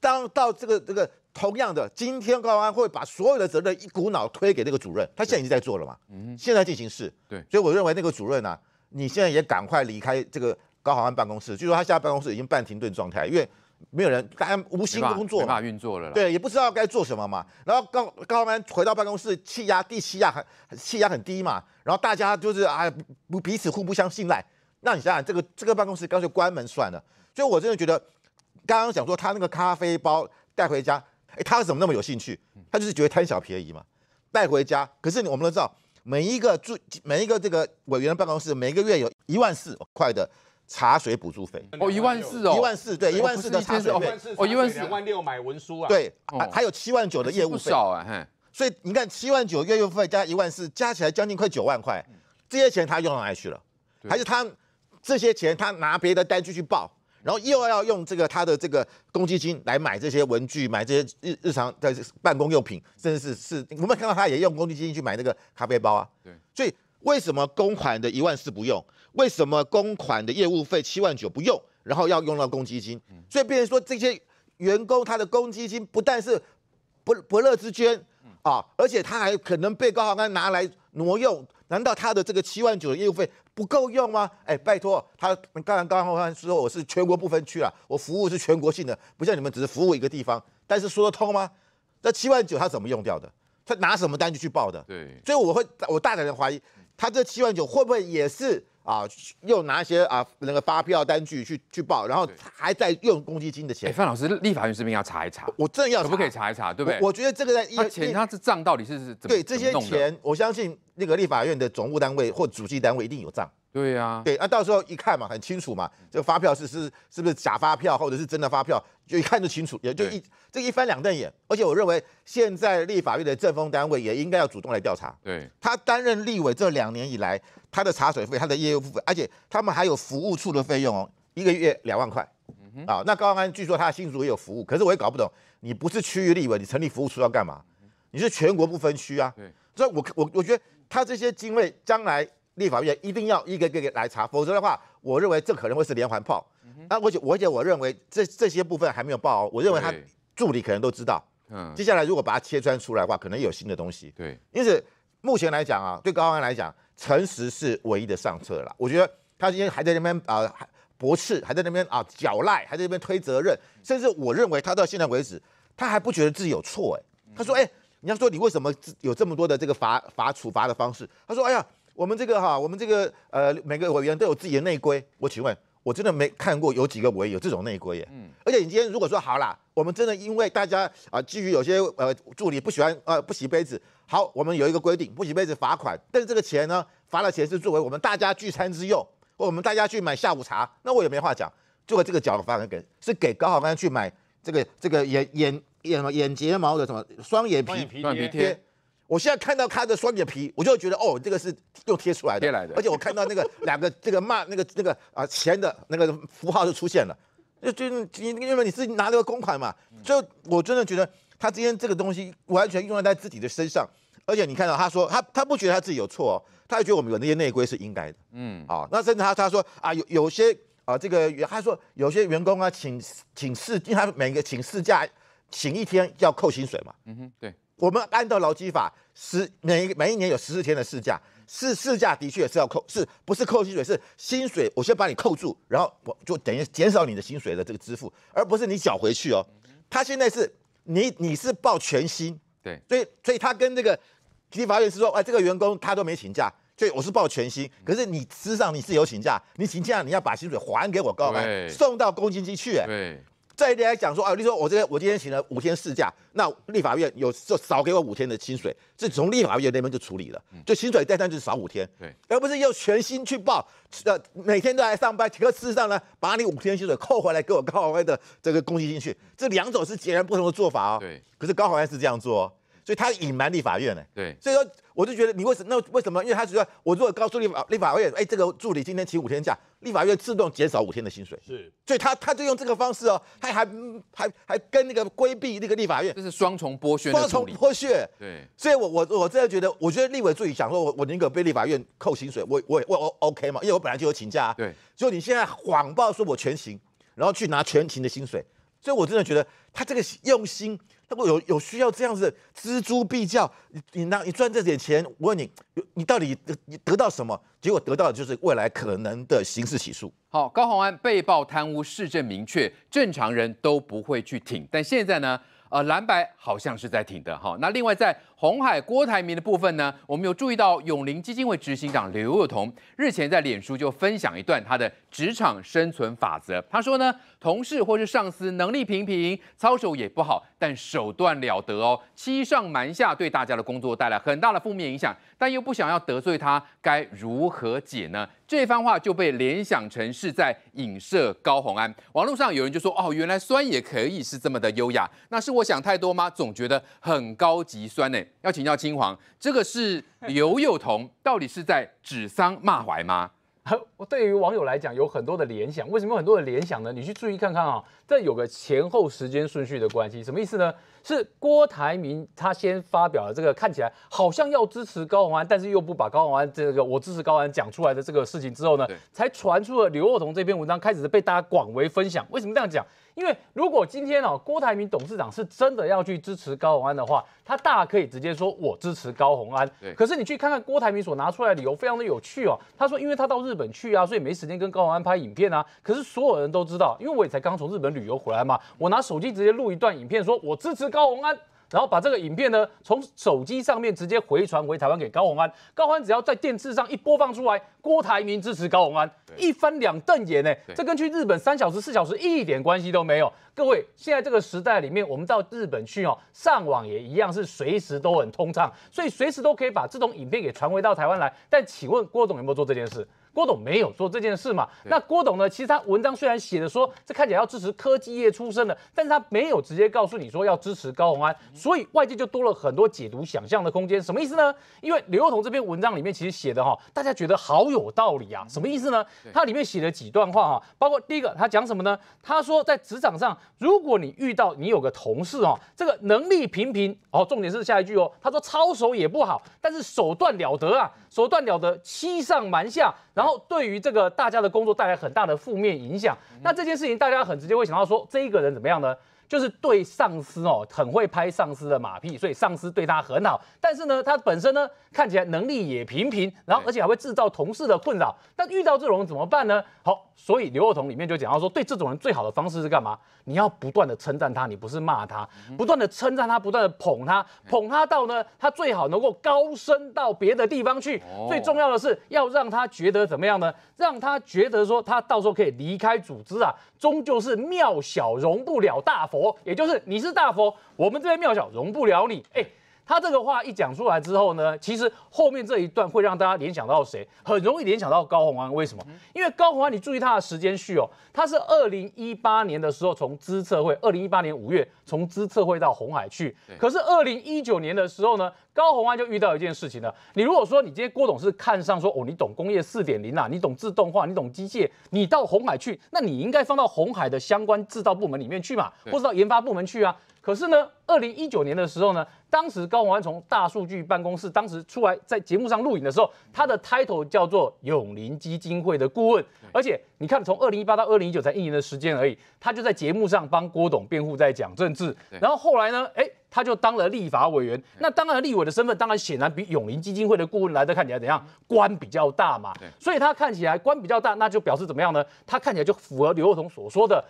当到这个这个同样的，今天高安会把所有的责任一股脑推给那个主任，他现在已经在做了嘛，嗯，现在进行式，对，所以我认为那个主任啊，你现在也赶快离开这个高好安办公室，据说他现在办公室已经半停顿状态，因为没有人，大家无心工作，没运作了，对，也不知道该做什么嘛。然后高高安回到办公室，气压低，气压很气压很低嘛，然后大家就是啊，不彼此互不相信赖，那你想想，这个这个办公室干脆关门算了。所以我真的觉得。刚刚讲说他那个咖啡包带回家，哎，他怎么那么有兴趣？他就是觉得贪小便宜嘛。带回家，可是我们都知道，每一个住每一个这个委员的办公室，每个月有一万四块的茶水补助费。哦，一万四哦，一万四对，一万四的茶水费。哦，一万四万六买文书啊。对，还还有七万九的业务费。少所以你看七万九月务费加一万四，加起来将近快九万块，这些钱他用到哪去了？还是他这些钱他拿别的单据去报？然后又要用这个他的这个公积金来买这些文具，买这些日日常的办公用品，甚至是是我们看到他也用公积金去买那个咖啡包啊？对。所以为什么公款的一万四不用？为什么公款的业务费七万九不用？然后要用到公积金？所以变成说这些员工他的公积金不但是不不乐之捐啊，而且他还可能被高浩刚拿来挪用？难道他的这个七万九的业务费？不够用吗？哎，拜托，他刚刚刚刚说我是全国不分区啊，我服务是全国性的，不像你们只是服务一个地方。但是说得通吗？那七万九他怎么用掉的？他拿什么单据去报的？对，所以我会我大胆的怀疑，他这七万九会不会也是？啊，又拿一些啊那个发票单据去去报，然后还在用公积金的钱。范老师，立法院是不是要查一查？我正要要，可不可以查一查？对不对？我觉得这个在，他钱他是账到底是是怎对这些钱，我相信那个立法院的总务单位或主计单位一定有账。对呀，对，那到时候一看嘛，很清楚嘛，这个发票是是是不是假发票，或者是真的发票，就一看就清楚，也就一这一翻两瞪眼。而且我认为，现在立法院的政风单位也应该要主动来调查。对，他担任立委这两年以来，他的茶水费、他的业务分，而且他们还有服务处的费用哦，一个月两万块。啊，那高安据说他的新竹也有服务，可是我也搞不懂，你不是区域立委，你成立服务处要干嘛？你是全国不分区啊？对，所以我我我觉得他这些经费将来。立法院一定要一个一个来查，否则的话，我认为这可能会是连环炮。那而且而且我认为这这些部分还没有爆哦，我认为他助理可能都知道。嗯，接下来如果把它切穿出来的话，可能有新的东西。对，因此目前来讲啊，对高安来讲，诚实是唯一的上策了。我觉得他今天还在那边啊驳斥，还在那边啊狡赖，还在那边推责任，甚至我认为他到现在为止，他还不觉得自己有错哎。他说：“哎，你要说你为什么有这么多的这个罚罚处罚的方式？”他说：“哎呀。”我们这个哈，我们这个呃，每个委员都有自己的内规。我请问，我真的没看过有几个委员有这种内规耶？嗯。而且你今天如果说好了，我们真的因为大家啊，基于有些呃助理不喜欢呃不洗杯子，好，我们有一个规定，不洗杯子罚款。但是这个钱呢，罚了钱是作为我们大家聚餐之用，或我们大家去买下午茶，那我也没话讲。作为这个奖的罚款给是给高浩刚去买这个这个眼眼眼什么眼睫毛的什么双眼皮皮贴。我现在看到他的双眼皮，我就会觉得哦，这个是又贴出来的，贴来的。而且我看到那个 两个这个骂那个那个啊钱的那个符号就出现了，就就你因为你是拿这个公款嘛？就我真的觉得他今天这个东西完全用在自己的身上，而且你看到他说他他不觉得他自己有错，他还觉得我们有那些内规是应该的，嗯，啊，那甚至他他说啊有有些啊这个他说有些员工啊请请事，因为他每个请事假请一天要扣薪水嘛，嗯哼，对。我们按照劳基法，十每每一年有十四天的事假，是事假的确是要扣，是不是扣薪水？是薪水，我先把你扣住，然后我就等于减少你的薪水的这个支付，而不是你缴回去哦。他现在是你你是报全薪，对，所以所以他跟这个地法院是说，哎，这个员工他都没请假，所以我是报全薪，可是你事实上你是有请假，你请假你要把薪水还给我，告安送到公积金去，哎。再来讲说啊，你说我这我今天请了五天事假，那立法院有就少给我五天的薪水，这从立法院那边就处理了，就薪水再上就少五天，对，而不是又全心去报，呃，每天都来上班，可事实上呢，把你五天薪水扣回来给我高考官的这个公积金去，这两种是截然不同的做法哦。对，可是高考官是这样做。所以他隐瞒立法院呢，对，所以说我就觉得你为什那为什么？因为他觉得我如果告诉立法立法院，哎，这个助理今天请五天假，立法院自动减少五天的薪水。是，所以他他就用这个方式哦，他还还还跟那个规避那个立法院，这是双重剥削。双重剥削。对，所以我我我真的觉得，我觉得立委助理想说，我我宁可被立法院扣薪水，我我我 O O K 嘛，因为我本来就有请假。对，就你现在谎报说我全勤，然后去拿全勤的薪水，所以我真的觉得他这个用心。他有有需要这样子锱铢必较，你你那你赚这点钱，我问你，你到底你得到什么？结果得到的就是未来可能的刑事起诉。好，高鸿安被曝贪污，事政明确，正常人都不会去挺，但现在呢？呃，蓝白好像是在挺的哈。那另外在。红海郭台铭的部分呢，我们有注意到永林基金会执行长刘若彤日前在脸书就分享一段他的职场生存法则。他说呢，同事或是上司能力平平，操守也不好，但手段了得哦，欺上瞒下，对大家的工作带来很大的负面影响，但又不想要得罪他，该如何解呢？这番话就被联想成是在影射高红安。网络上有人就说，哦，原来酸也可以是这么的优雅，那是我想太多吗？总觉得很高级酸呢。要请教金黄，这个是 刘幼彤到底是在指桑骂槐吗？对于网友来讲，有很多的联想。为什么有很多的联想呢？你去注意看看啊，这有个前后时间顺序的关系，什么意思呢？是郭台铭他先发表了这个看起来好像要支持高宏安，但是又不把高宏安这个我支持高宏安讲出来的这个事情之后呢，才传出了刘若彤这篇文章开始被大家广为分享。为什么这样讲？因为如果今天哦郭台铭董事长是真的要去支持高宏安的话，他大可以直接说我支持高宏安。对。可是你去看看郭台铭所拿出来理由非常的有趣哦，他说因为他到日本去啊，所以没时间跟高宏安拍影片啊。可是所有人都知道，因为我也才刚从日本旅游回来嘛，我拿手机直接录一段影片说，我支持。高宏安，然后把这个影片呢，从手机上面直接回传回台湾给高宏安。高宏安只要在电视上一播放出来，郭台铭支持高宏安，一翻两瞪眼呢，这跟去日本三小时、四小时一点关系都没有。各位，现在这个时代里面，我们到日本去哦，上网也一样是随时都很通畅，所以随时都可以把这种影片给传回到台湾来。但请问郭总有没有做这件事？郭董没有做这件事嘛？那郭董呢？其实他文章虽然写的说这看起来要支持科技业出身的，但是他没有直接告诉你说要支持高鸿安，所以外界就多了很多解读想象的空间。什么意思呢？因为刘幼彤这篇文章里面其实写的哈，大家觉得好有道理啊。什么意思呢？他里面写了几段话哈，包括第一个他讲什么呢？他说在职场上，如果你遇到你有个同事啊，这个能力平平哦，重点是下一句哦，他说操守也不好，但是手段了得啊，手段了得，欺上瞒下，然后。然后对于这个大家的工作带来很大的负面影响，那这件事情大家很直接会想到说，这一个人怎么样呢？就是对上司哦，很会拍上司的马屁，所以上司对他很好。但是呢，他本身呢看起来能力也平平，然后而且还会制造同事的困扰。但遇到这种人怎么办呢？好，所以刘若彤里面就讲到说，对这种人最好的方式是干嘛？你要不断的称赞他，你不是骂他，不断的称赞他，不断的捧他，捧他到呢，他最好能够高升到别的地方去。最重要的是要让他觉得怎么样呢？让他觉得说他到时候可以离开组织啊，终究是庙小容不了大。佛，也就是你是大佛，我们这边庙小容不了你，哎。他这个话一讲出来之后呢，其实后面这一段会让大家联想到谁？很容易联想到高鸿安。为什么？因为高鸿安，你注意他的时间序哦，他是二零一八年的时候从资策会，二零一八年五月从资策会到红海去。可是二零一九年的时候呢，高鸿安就遇到一件事情了。你如果说你今天郭董是看上说哦，你懂工业四点零啊，你懂自动化，你懂机械，你到红海去，那你应该放到红海的相关制造部门里面去嘛，或者到研发部门去啊。可是呢，二零一九年的时候呢，当时高洪安从大数据办公室当时出来，在节目上录影的时候，他的 title 叫做永林基金会的顾问。而且你看，从二零一八到二零一九才一年的时间而已，他就在节目上帮郭董辩护，在讲政治。然后后来呢，哎，他就当了立法委员。那当然，立委的身份当然显然比永林基金会的顾问来的看起来怎样官比较大嘛。所以他看起来官比较大，那就表示怎么样呢？他看起来就符合刘若彤所说的。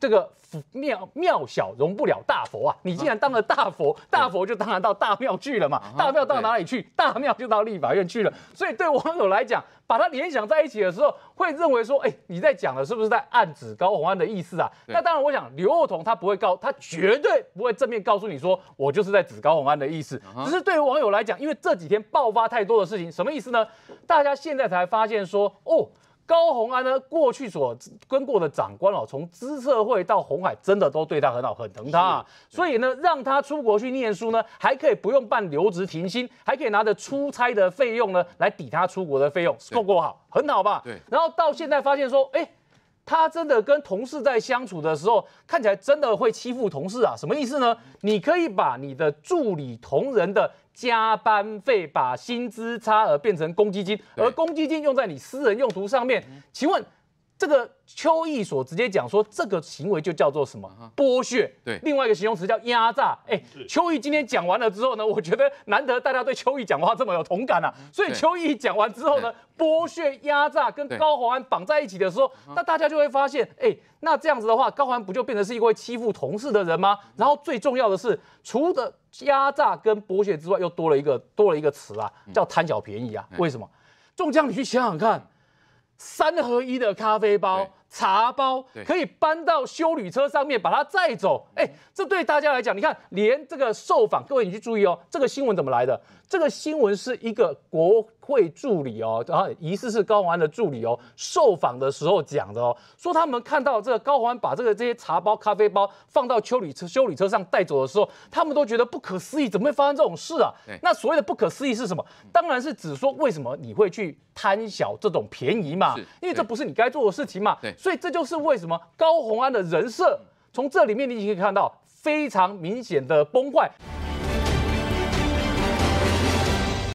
这个庙庙小容不了大佛啊！你既然当了大佛，大佛就当然到大庙去了嘛。大庙到哪里去？大庙就到立法院去了。所以对网友来讲，把它联想在一起的时候，会认为说：哎，你在讲的是不是在暗指高洪安的意思啊？那当然，我想刘厚彤他不会告，他绝对不会正面告诉你说我就是在指高洪安的意思。只是对于网友来讲，因为这几天爆发太多的事情，什么意思呢？大家现在才发现说：哦。高红安呢，过去所跟过的长官哦，从资策会到红海，真的都对他很好，很疼他，所以呢，让他出国去念书呢，还可以不用办留职停薪，还可以拿着出差的费用呢来抵他出国的费用，够不够好？很好吧？对。然后到现在发现说，哎。他真的跟同事在相处的时候，看起来真的会欺负同事啊？什么意思呢？你可以把你的助理同仁的加班费，把薪资差额变成公积金，而公积金用在你私人用途上面。请问？这个邱毅所直接讲说，这个行为就叫做什么剥削？对，另外一个形容词叫压榨。哎，邱毅今天讲完了之后呢，我觉得难得大家对邱毅讲话这么有同感啊。所以邱毅讲完之后呢，剥削压榨跟高宏安绑在一起的时候，那大家就会发现，哎，那这样子的话，高宏安不就变成是一位欺负同事的人吗？然后最重要的是，除了压榨跟剥削之外，又多了一个多了一个词啊，叫贪小便宜啊。为什么？众将，你去想想看。三合一的咖啡包、茶包可以搬到修旅车上面，把它载走。哎，这对大家来讲，你看，连这个受访，各位你去注意哦，这个新闻怎么来的？这个新闻是一个国会助理哦，然后疑似是高宏安的助理哦，受访的时候讲的哦，说他们看到这个高宏安把这个这些茶包、咖啡包放到修理车修理车上带走的时候，他们都觉得不可思议，怎么会发生这种事啊？那所谓的不可思议是什么？当然是指说为什么你会去贪小这种便宜嘛，因为这不是你该做的事情嘛。所以这就是为什么高红安的人设，从这里面你已经可以看到非常明显的崩坏。